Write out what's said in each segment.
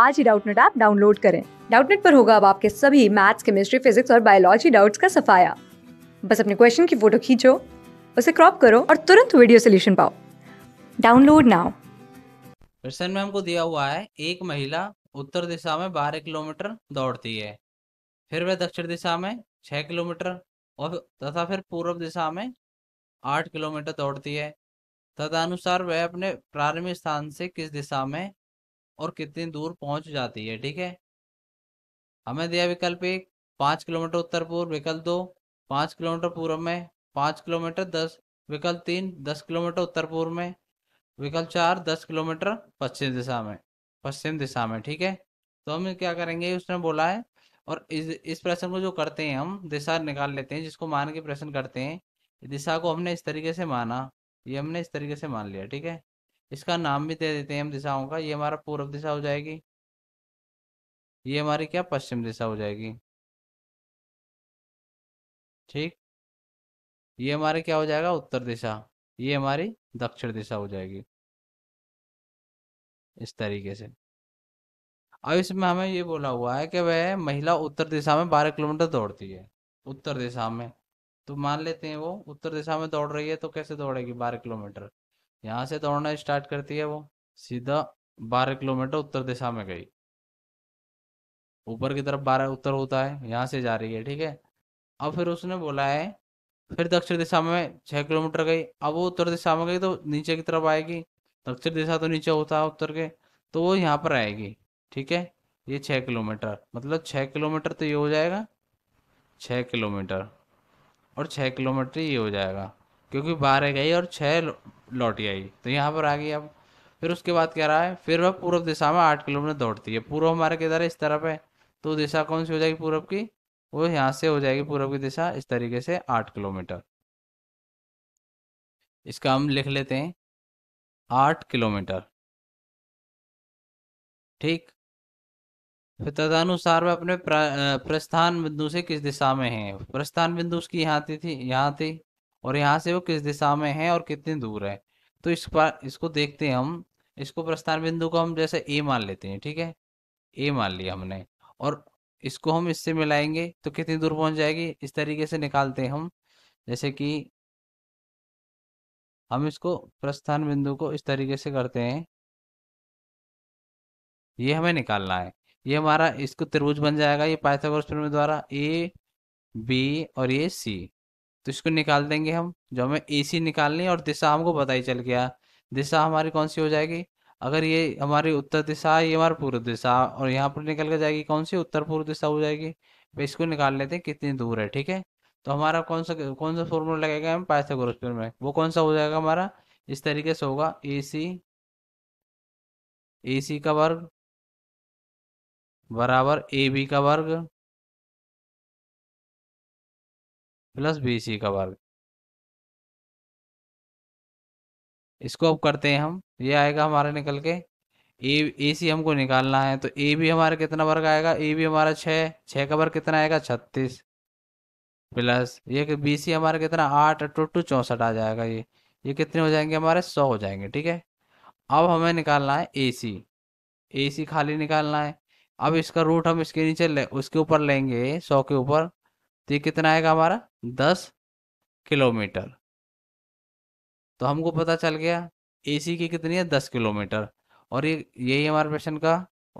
आज ही Doubtnut app download करें डाउटनेट पर होगा अब आपके सभी मैथ्स केमिस्ट्री फिजिक्स और बायोलॉजी डाउट्स का सफाया बस अपने क्वेश्चन की फोटो खींचो उसे क्रॉप करो और तुरंत वीडियो सोल्यूशन पाओ डाउनलोड नाउ प्रश्न में हमको दिया हुआ है एक महिला उत्तर दिशा में बारह किलोमीटर दौड़ती है फिर वह दक्षिण दिशा में छः किलोमीटर और तथा फिर पूर्व दिशा में आठ किलोमीटर दौड़ती है तदनुसार वह अपने प्रारंभिक स्थान से किस दिशा में और कितनी दूर पहुंच जाती है ठीक है हमें दिया विकल्प एक पाँच किलोमीटर उत्तर पूर्व विकल्प दो पाँच किलोमीटर पूर्व में पाँच किलोमीटर दस विकल्प तीन दस किलोमीटर उत्तर पूर्व में विकल्प चार दस किलोमीटर पश्चिम दिशा में पश्चिम दिशा में ठीक है तो हम क्या करेंगे उसने बोला है और इस इस प्रश्न को जो करते हैं हम दिशा निकाल लेते हैं जिसको मान के प्रश्न करते हैं दिशा को हमने इस तरीके से माना ये हमने इस तरीके से मान लिया ठीक है इसका नाम भी दे देते हैं हम दिशाओं का ये हमारा पूर्व दिशा हो जाएगी ये हमारी क्या पश्चिम दिशा हो जाएगी ठीक ये हमारे क्या हो जाएगा उत्तर दिशा ये हमारी दक्षिण दिशा हो जाएगी इस तरीके से अब इसमें हमें ये बोला हुआ है कि वह महिला उत्तर दिशा में बारह किलोमीटर दौड़ती है उत्तर दिशा में तो मान लेते हैं वो उत्तर दिशा में दौड़ रही है तो कैसे दौड़ेगी बारह किलोमीटर यहाँ से दौड़ना स्टार्ट करती है वो सीधा बारह किलोमीटर उत्तर दिशा में गई ऊपर की तरफ बारह उत्तर होता है यहाँ से जा रही है ठीक है अब फिर उसने बोला है फिर दक्षिण दिशा में छः किलोमीटर गई अब वो उत्तर दिशा में गई तो नीचे की तरफ आएगी दक्षिण दिशा तो नीचे होता है उत्तर के तो वो यहाँ पर आएगी ठीक है ये छः किलोमीटर मतलब छः किलोमीटर तो ये हो जाएगा छः किलोमीटर और छः किलोमीटर ये हो जाएगा क्योंकि बारह गई और छः लौटी आई तो यहाँ पर आ गई अब फिर उसके बाद क्या रहा है फिर वह पूर्व दिशा में आठ किलोमीटर दौड़ती है पूर्व हमारे किधर है इस तरफ है तो दिशा कौन सी हो जाएगी पूर्व की वो यहाँ से हो जाएगी पूर्व की दिशा इस तरीके से आठ किलोमीटर इसका हम लिख लेते हैं आठ किलोमीटर ठीक फिर तदनुसार वह अपने प्रस्थान बिंदु से किस दिशा में है प्रस्थान बिंदु उसकी यहाँ थी यहाँ थी और यहाँ से वो किस दिशा में है और कितनी दूर है तो इस पर इसको देखते हैं हम इसको प्रस्थान बिंदु को हम जैसे ए मान लेते हैं ठीक है ए मान लिया हमने और इसको हम इससे मिलाएंगे तो कितनी दूर पहुंच जाएगी इस तरीके से निकालते हैं हम जैसे कि हम इसको प्रस्थान बिंदु को इस तरीके से करते हैं ये हमें निकालना है ये हमारा इसको त्रिभुज बन जाएगा ये पाइथागोरस प्रमेय द्वारा ए बी और ये सी तो इसको निकाल देंगे हम जो हमें ए सी निकालनी और दिशा हमको पता ही चल गया दिशा हमारी कौन सी हो जाएगी अगर ये हमारी उत्तर दिशा है ये हमारी पूर्व दिशा और यहाँ पर निकल के जाएगी कौन सी उत्तर पूर्व दिशा हो जाएगी तो इसको निकाल लेते हैं कितनी दूर है ठीक है तो हमारा कौन सा कौन सा फॉर्मूला लगेगा हम पाइथागोरस थ्योरम में वो कौन सा हो जाएगा हमारा इस तरीके से होगा ए सी ए सी का वर्ग बराबर ए बी का वर्ग प्लस बी सी का वर्ग इसको अब करते हैं हम ये आएगा हमारा निकल के ए ए सी हमको निकालना है तो ए भी हमारा कितना वर्ग आएगा ए भी हमारा छः छः का वर्ग कितना आएगा छत्तीस प्लस ये बी सी हमारा कितना आठ टू टू चौंसठ आ जाएगा ये ये कितने हो जाएंगे हमारे सौ हो जाएंगे ठीक है अब हमें निकालना है ए सी ए सी खाली निकालना है अब इसका रूट हम इसके नीचे ले उसके ऊपर लेंगे सौ के ऊपर तो ये कितना आएगा हमारा दस किलोमीटर तो हमको पता चल गया एसी की कितनी है दस किलोमीटर और ये यही हमारे प्रश्न का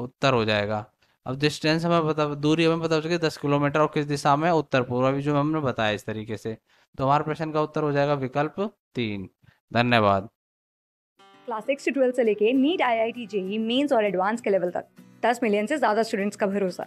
उत्तर हो जाएगा अब डिस्टेंस हमें पता दूरी हमें पता चुकी है दस किलोमीटर और किस दिशा में उत्तर पूर्व अभी जो हमने बताया इस तरीके से तो हमारे प्रश्न का उत्तर हो जाएगा विकल्प तीन धन्यवाद क्लास सिक्स से ट्वेल्थ से लेके NEET I I T JEE mains और एडवांस के लेवल तक दस मिलियन से ज़्यादा स्टूडेंट्स का भरोसा